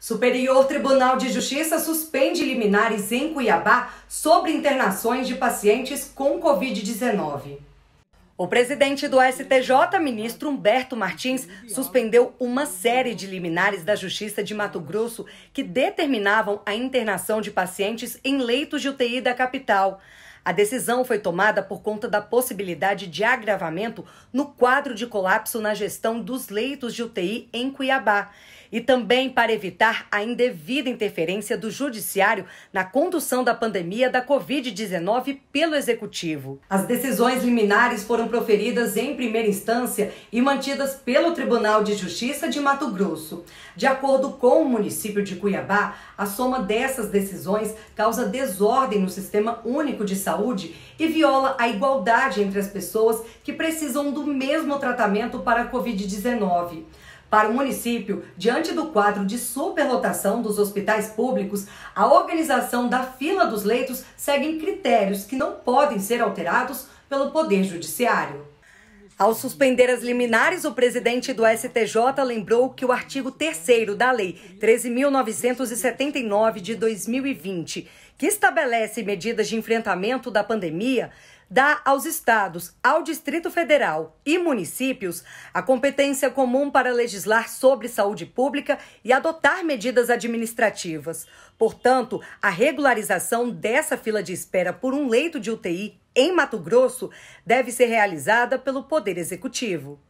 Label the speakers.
Speaker 1: Superior Tribunal de Justiça suspende liminares em Cuiabá sobre internações de pacientes com Covid-19. O presidente do STJ, ministro Humberto Martins, suspendeu uma série de liminares da Justiça de Mato Grosso que determinavam a internação de pacientes em leitos de UTI da capital. A decisão foi tomada por conta da possibilidade de agravamento no quadro de colapso na gestão dos leitos de UTI em Cuiabá e também para evitar a indevida interferência do judiciário na condução da pandemia da Covid-19 pelo executivo. As decisões liminares foram proferidas em primeira instância e mantidas pelo Tribunal de Justiça de Mato Grosso. De acordo com o município de Cuiabá, a soma dessas decisões causa desordem no Sistema Único de Saúde saúde e viola a igualdade entre as pessoas que precisam do mesmo tratamento para a Covid-19. Para o município, diante do quadro de superlotação dos hospitais públicos, a organização da fila dos leitos segue critérios que não podem ser alterados pelo Poder Judiciário. Ao suspender as liminares, o presidente do STJ lembrou que o artigo 3 da Lei 13.979 de 2020, que estabelece medidas de enfrentamento da pandemia, dá aos estados, ao Distrito Federal e municípios a competência comum para legislar sobre saúde pública e adotar medidas administrativas. Portanto, a regularização dessa fila de espera por um leito de UTI em Mato Grosso deve ser realizada pelo Poder Executivo.